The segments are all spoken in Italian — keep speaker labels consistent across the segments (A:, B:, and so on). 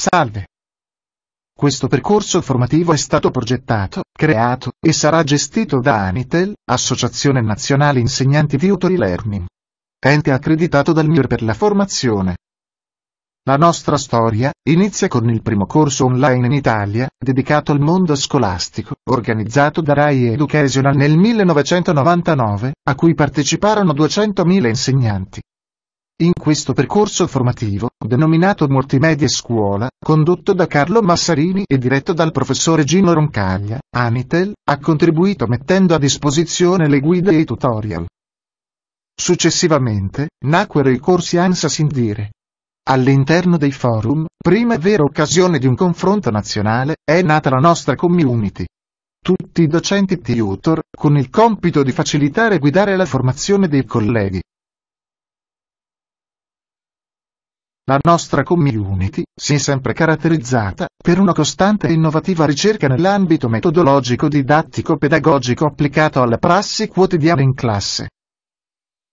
A: Salve. Questo percorso formativo è stato progettato, creato e sarà gestito da Anitel, Associazione Nazionale Insegnanti di Utori Learning. Ente accreditato dal MIR per la formazione. La nostra storia inizia con il primo corso online in Italia, dedicato al mondo scolastico, organizzato da RAI Educational nel 1999, a cui parteciparono 200.000 insegnanti. In questo percorso formativo, denominato Multimedia Scuola, condotto da Carlo Massarini e diretto dal professore Gino Roncaglia, Anitel ha contribuito mettendo a disposizione le guide e i tutorial. Successivamente, nacquero i corsi ANSA Sindire. All'interno dei forum, prima vera occasione di un confronto nazionale, è nata la nostra community. Tutti i docenti tutor, con il compito di facilitare e guidare la formazione dei colleghi. La nostra community si è sempre caratterizzata per una costante e innovativa ricerca nell'ambito metodologico didattico-pedagogico applicato alla prassi quotidiana in classe.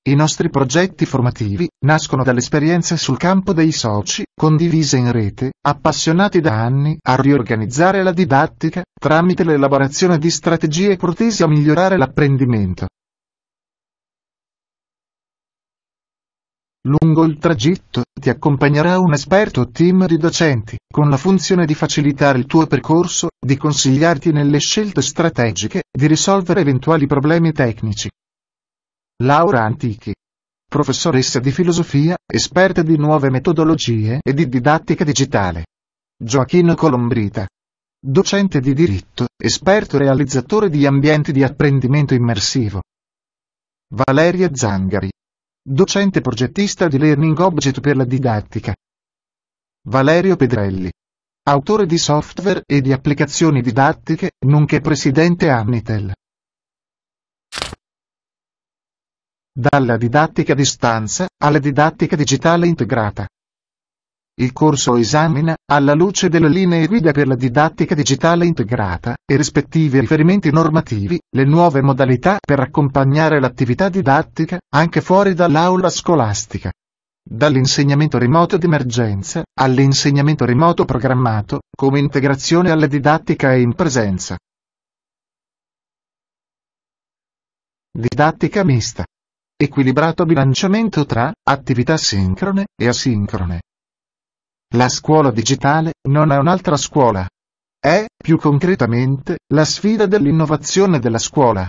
A: I nostri progetti formativi nascono dall'esperienza sul campo dei soci, condivise in rete, appassionati da anni a riorganizzare la didattica, tramite l'elaborazione di strategie protesi a migliorare l'apprendimento. Lungo il tragitto ti accompagnerà un esperto team di docenti, con la funzione di facilitare il tuo percorso, di consigliarti nelle scelte strategiche, di risolvere eventuali problemi tecnici. Laura Antichi. Professoressa di filosofia, esperta di nuove metodologie e di didattica digitale. Gioachino Colombrita. Docente di diritto, esperto realizzatore di ambienti di apprendimento immersivo. Valeria Zangari docente progettista di Learning Object per la didattica. Valerio Pedrelli. Autore di software e di applicazioni didattiche, nonché presidente Amnitel. Dalla didattica a distanza alla didattica digitale integrata. Il corso esamina, alla luce delle linee guida per la didattica digitale integrata e rispettivi riferimenti normativi, le nuove modalità per accompagnare l'attività didattica, anche fuori dall'aula scolastica. Dall'insegnamento remoto d'emergenza all'insegnamento remoto programmato, come integrazione alla didattica in presenza. Didattica mista. Equilibrato bilanciamento tra attività sincrone e asincrone la scuola digitale non è un'altra scuola. È, più concretamente, la sfida dell'innovazione della scuola.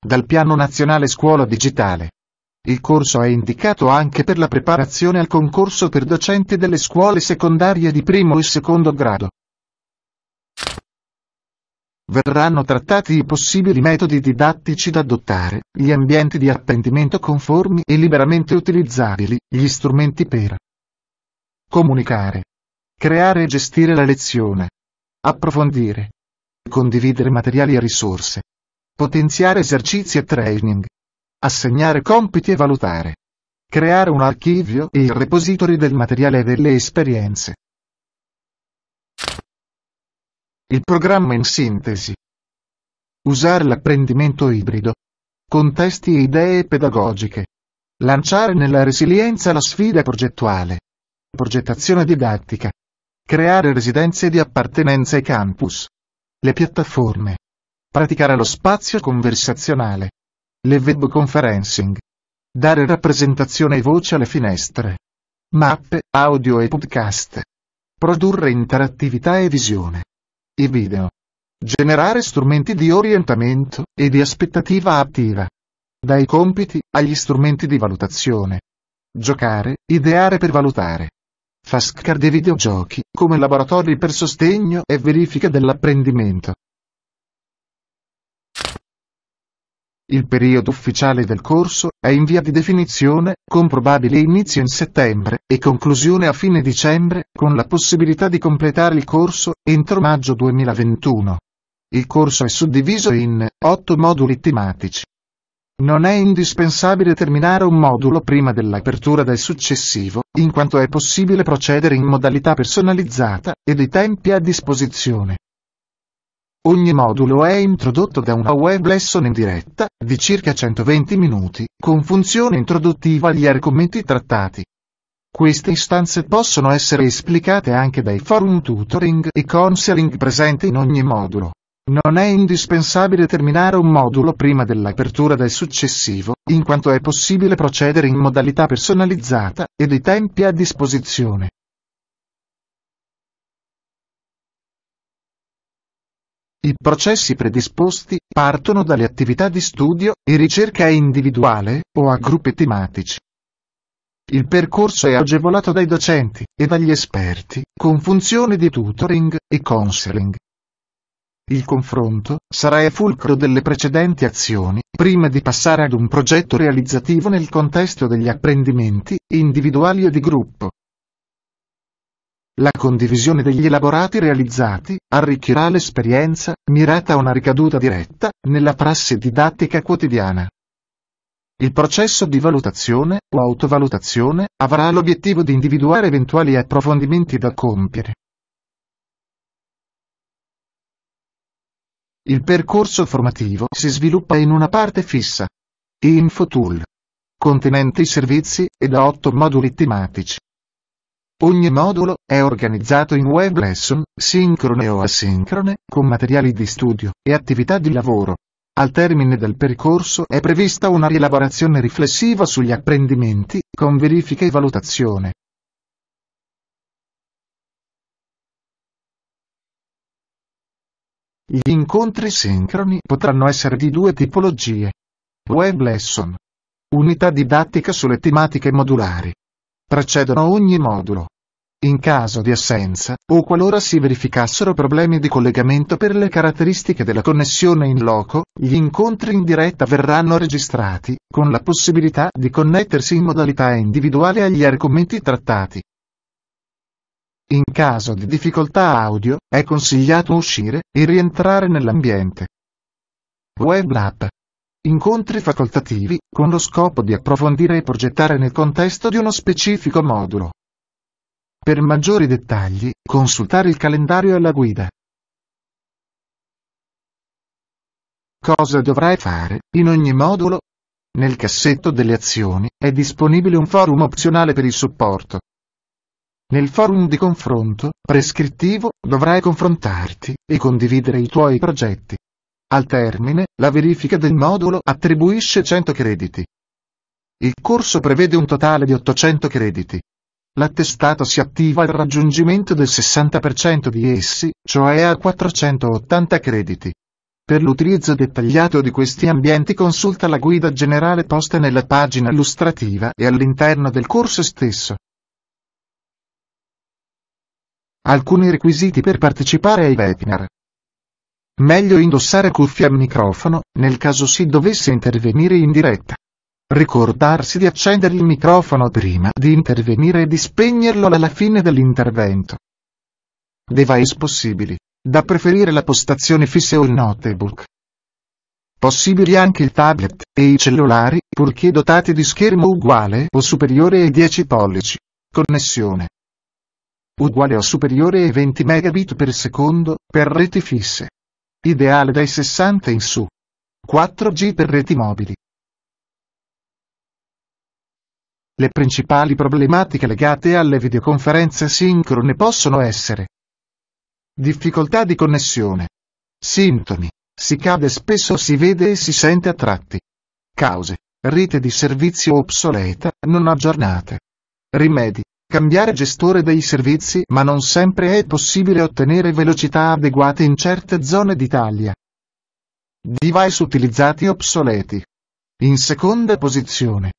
A: Dal Piano Nazionale Scuola Digitale. Il corso è indicato anche per la preparazione al concorso per docenti delle scuole secondarie di primo e secondo grado. Verranno trattati i possibili metodi didattici da adottare, gli ambienti di apprendimento conformi e liberamente utilizzabili, gli strumenti per comunicare, creare e gestire la lezione, approfondire, condividere materiali e risorse, potenziare esercizi e training, assegnare compiti e valutare, creare un archivio e il repository del materiale e delle esperienze. Il programma in sintesi. Usare l'apprendimento ibrido. Contesti e idee pedagogiche. Lanciare nella resilienza la sfida progettuale progettazione didattica, creare residenze di appartenenza ai campus, le piattaforme, praticare lo spazio conversazionale, le web conferencing, dare rappresentazione e voce alle finestre, mappe, audio e podcast, produrre interattività e visione, i video, generare strumenti di orientamento e di aspettativa attiva, dai compiti agli strumenti di valutazione, giocare, ideare per valutare. Fascar dei videogiochi, come laboratori per sostegno e verifica dell'apprendimento. Il periodo ufficiale del corso è in via di definizione, con probabile inizio in settembre e conclusione a fine dicembre, con la possibilità di completare il corso entro maggio 2021. Il corso è suddiviso in 8 moduli tematici. Non è indispensabile terminare un modulo prima dell'apertura del successivo, in quanto è possibile procedere in modalità personalizzata, ed i tempi a disposizione. Ogni modulo è introdotto da una web lesson in diretta, di circa 120 minuti, con funzione introduttiva agli argomenti trattati. Queste istanze possono essere esplicate anche dai forum tutoring e counseling presenti in ogni modulo. Non è indispensabile terminare un modulo prima dell'apertura del successivo, in quanto è possibile procedere in modalità personalizzata, ed i tempi a disposizione. I processi predisposti partono dalle attività di studio e ricerca individuale o a gruppi tematici. Il percorso è agevolato dai docenti e dagli esperti con funzioni di tutoring e counseling il confronto sarà il fulcro delle precedenti azioni, prima di passare ad un progetto realizzativo nel contesto degli apprendimenti, individuali o di gruppo. La condivisione degli elaborati realizzati arricchirà l'esperienza, mirata a una ricaduta diretta, nella prassi didattica quotidiana. Il processo di valutazione o autovalutazione avrà l'obiettivo di individuare eventuali approfondimenti da compiere, Il percorso formativo si sviluppa in una parte fissa. InfoTool. Contenente i servizi e da otto moduli tematici. Ogni modulo è organizzato in web lesson, sincrone o asincrone, con materiali di studio e attività di lavoro. Al termine del percorso è prevista una rielaborazione riflessiva sugli apprendimenti, con verifica e valutazione. Gli incontri sincroni potranno essere di due tipologie. Web lesson. Unità didattica sulle tematiche modulari. Precedono ogni modulo. In caso di assenza, o qualora si verificassero problemi di collegamento per le caratteristiche della connessione in loco, gli incontri in diretta verranno registrati, con la possibilità di connettersi in modalità individuale agli argomenti trattati. In caso di difficoltà audio, è consigliato uscire e rientrare nell'ambiente. Web Lab. Incontri facoltativi, con lo scopo di approfondire e progettare nel contesto di uno specifico modulo. Per maggiori dettagli, consultare il calendario e la guida. Cosa dovrai fare, in ogni modulo? Nel cassetto delle azioni, è disponibile un forum opzionale per il supporto. Nel forum di confronto prescrittivo dovrai confrontarti e condividere i tuoi progetti. Al termine, la verifica del modulo attribuisce 100 crediti. Il corso prevede un totale di 800 crediti. L'attestato si attiva al raggiungimento del 60% di essi, cioè a 480 crediti. Per l'utilizzo dettagliato di questi ambienti consulta la guida generale posta nella pagina illustrativa e all'interno del corso stesso. Alcuni requisiti per partecipare ai webinar. Meglio indossare cuffie a microfono, nel caso si dovesse intervenire in diretta. Ricordarsi di accendere il microfono prima di intervenire e di spegnerlo alla fine dell'intervento. Device possibili. Da preferire la postazione fissa o il notebook. Possibili anche il tablet e i cellulari, purché dotati di schermo uguale o superiore ai 10 pollici. Connessione uguale o superiore ai 20 megabit per secondo, per reti fisse. Ideale dai 60 in su. 4G per reti mobili. Le principali problematiche legate alle videoconferenze sincrone possono essere difficoltà di connessione, sintomi, si cade spesso, si vede e si sente a tratti, cause, rete di servizio obsoleta, non aggiornate, rimedi, Cambiare gestore dei servizi ma non sempre è possibile ottenere velocità adeguate in certe zone d'Italia. Device utilizzati obsoleti. In seconda posizione.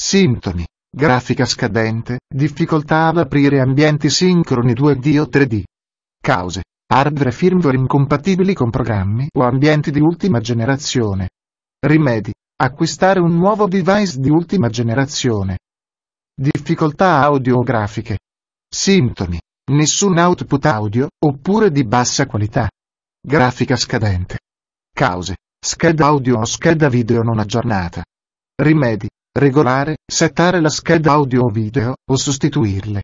A: Sintomi. Grafica scadente, difficoltà ad aprire ambienti sincroni 2D o 3D. Cause. Hardware e firmware incompatibili con programmi o ambienti di ultima generazione. Rimedi. Acquistare un nuovo device di ultima generazione difficoltà audiografiche. sintomi, nessun output audio, oppure di bassa qualità, grafica scadente, cause, scheda audio o scheda video non aggiornata, rimedi, regolare, settare la scheda audio o video, o sostituirle.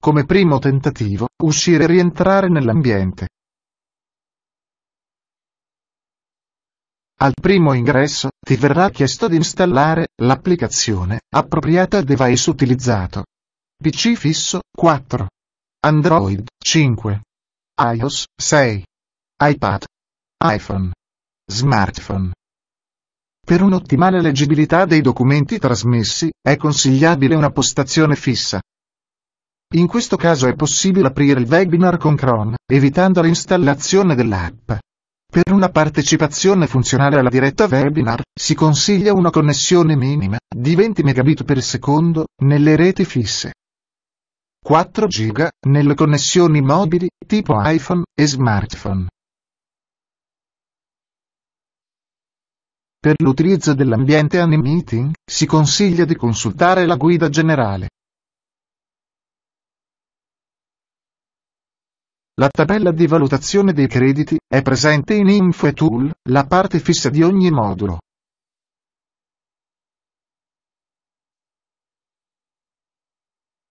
A: Come primo tentativo, uscire e rientrare nell'ambiente. Al primo ingresso, ti verrà chiesto di installare l'applicazione appropriata al device utilizzato. PC fisso 4, Android 5, iOS 6, iPad, iPhone, smartphone. Per un'ottimale leggibilità dei documenti trasmessi, è consigliabile una postazione fissa. In questo caso è possibile aprire il webinar con Chrome, evitando l'installazione dell'app. Per una partecipazione funzionale alla diretta webinar, si consiglia una connessione minima di 20 Mbps nelle reti fisse. 4 GB nelle connessioni mobili tipo iPhone e smartphone. Per l'utilizzo dell'ambiente AnyMeeting, si consiglia di consultare la guida generale. La tabella di valutazione dei crediti è presente in InfoTool, la parte fissa di ogni modulo.